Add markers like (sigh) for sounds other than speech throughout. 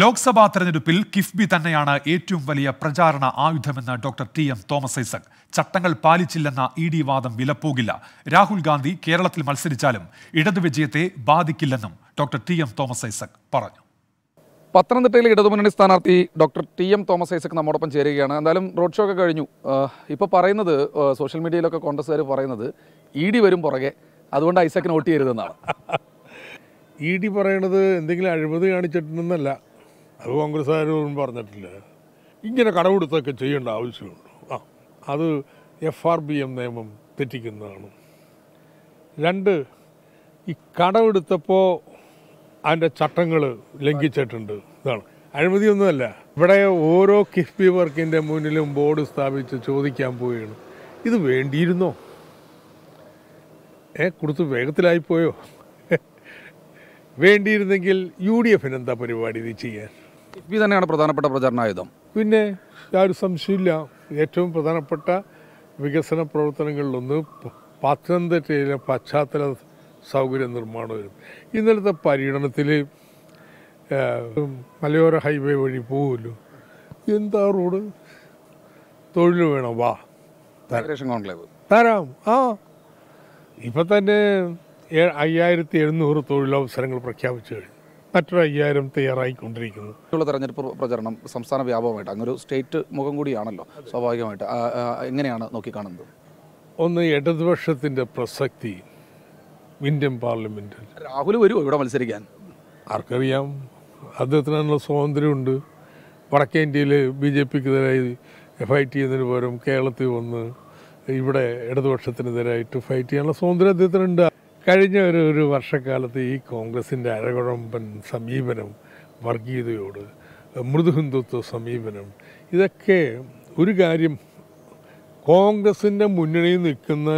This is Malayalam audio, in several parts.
ലോക്സഭാ തെരഞ്ഞെടുപ്പിൽ കിഫ്ബി തന്നെയാണ് ഏറ്റവും വലിയ പ്രചാരണ ആയുധമെന്ന് doctor T M Thomas Isaac ചട്ടങ്ങൾ പാലിച്ചില്ലെന്ന ഇ ഡി വാദം വിലപ്പോകില്ല രാഹുൽ ഗാന്ധി കേരളത്തിൽ മത്സരിച്ചാലും ഇടതു വിജയത്തെ ബാധിക്കില്ലെന്നും doctor T M Thomas Isaac പറഞ്ഞു പത്തനംതിട്ടയിലെ ഇടതുമുന്നണി സ്ഥാനാർത്ഥി doctor T M Thomas Isaac നമ്മോടൊപ്പം ചേരുകയാണ് എന്തായാലും റോഡ് ഷോ ഒക്കെ കഴിഞ്ഞു ഇപ്പോൾ പറയുന്നത് സോഷ്യൽ മീഡിയയിലൊക്കെ കോൺഗ്രസ്സുകാർ പറയുന്നത് ഇ ഡി വരും പുറകെ അതുകൊണ്ട് ഐസക്കിന് വോട്ട് ചെയ്യരുതെന്നാണ് (laughs) ഇ ഡി പറയണത് എന്തെങ്കിലും അഴിമതി കാണിച്ചിട്ടുണ്ടെന്നല്ല അത് കോൺഗ്രസ്സുകാരും പറഞ്ഞിട്ടില്ല ഇങ്ങനെ കടമെടുത്തൊക്കെ ചെയ്യേണ്ട ആവശ്യമുണ്ട് ആ അത് എഫ് ആർ ബി എം നിയമം തെറ്റിക്കുന്നതാണ് രണ്ട് ഈ കടമെടുത്തപ്പോൾ അതിൻ്റെ ചട്ടങ്ങൾ ലംഘിച്ചിട്ടുണ്ട് ഇതാണ് അഴിമതിയൊന്നുമല്ല ഇവിടെ ഓരോ കിഫ്ബി വർക്കിൻ്റെ മുന്നിലും ബോർഡ് സ്ഥാപിച്ച് ചോദിക്കാൻ പോവുകയാണ് ഇത് വേണ്ടിയിരുന്നോ ഏ കൊടുത്ത് വേഗത്തിലായിപ്പോയോ വേണ്ടിയിരുന്നെങ്കിൽ യു ഡി എഫിന് എന്താ പരിപാടി ഇത് ചെയ്യാൻ ബി തന്നെയാണ് പ്രധാനപ്പെട്ട ആയുധം പിന്നെ യാതൊരു സംശയമില്ല ഏറ്റവും പ്രധാനപ്പെട്ട വികസന പ്രവർത്തനങ്ങളിലൊന്ന് പത്തനംതിട്ടയിലെ പശ്ചാത്തല സൗകര്യ വരും ഇന്നലത്തെ പര്യടനത്തിൽ മലയോര ഹൈവേ വഴി പോകുമല്ലോ എന്താ റോഡ് തൊഴിൽ വേണം വാ കോൺക്ലേവ് തരാം ആ ഇപ്പം തന്നെ അയ്യായിരത്തി എഴുന്നൂറ് തൊഴിലവസരങ്ങൾ പ്രഖ്യാപിച്ചു കഴിഞ്ഞു മറ്റൊരു അയ്യായിരം തയ്യാറായിക്കൊണ്ടിരിക്കുന്നത് ഉള്ള തെരഞ്ഞെടുപ്പ് പ്രചരണം സംസ്ഥാന വ്യാപകമായിട്ട് അങ്ങൊരു സ്റ്റേറ്റ് മുഖം കൂടിയാണല്ലോ സ്വാഭാവികമായിട്ട് എങ്ങനെയാണ് നോക്കിക്കാണുന്നത് ഒന്ന് ഇടതുപക്ഷത്തിൻ്റെ പ്രസക്തി ഇന്ത്യൻ പാർലമെൻറ്റിൽ രാഹുൽ വരുമോ ഇവിടെ മത്സരിക്കാൻ ആർക്കറിയാം നല്ല സ്വാതന്ത്ര്യമുണ്ട് വടക്കേ ഇന്ത്യയിൽ ബി ജെ പിക്കെതിരായി ഫൈറ്റ് ചെയ്യുന്നതിന് പകരം കേരളത്തിൽ വന്ന് ഇവിടെ ഇടതുപക്ഷത്തിനെതിരായിട്ട് ഫൈറ്റ് ചെയ്യാനുള്ള സ്വാതന്ത്ര്യം അദ്ദേഹത്തിനുണ്ട് കഴിഞ്ഞ ഒരു ഒരു വർഷക്കാലത്ത് ഈ കോൺഗ്രസിൻ്റെ അരകുഴമ്പൻ സമീപനം വർഗീയതയോട് മൃദുഹിന്ദുത്വ സമീപനം ഇതൊക്കെ ഒരു കാര്യം കോൺഗ്രസിൻ്റെ മുന്നണിയിൽ നിൽക്കുന്ന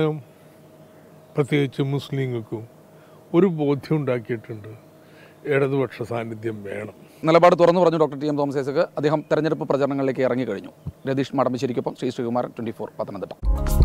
പ്രത്യേകിച്ച് മുസ്ലിങ്ങൾക്കും ഒരു ബോധ്യം ഉണ്ടാക്കിയിട്ടുണ്ട് ഇടതുപക്ഷ സാന്നിധ്യം വേണം നിലപാട് തുറന്നു പറഞ്ഞു doctor T M Thomas Isaac അദ്ദേഹം തെരഞ്ഞെടുപ്പ് പ്രചരണങ്ങളിലേക്ക് ഇറങ്ങിക്കഴിഞ്ഞു രതീഷ് മടമ്പിശ്ശേരിക്കൊപ്പം ശ്രീ ശ്രീകുമാർ ട്വൻറ്റി ഫോർ പത്തനംതിട്ട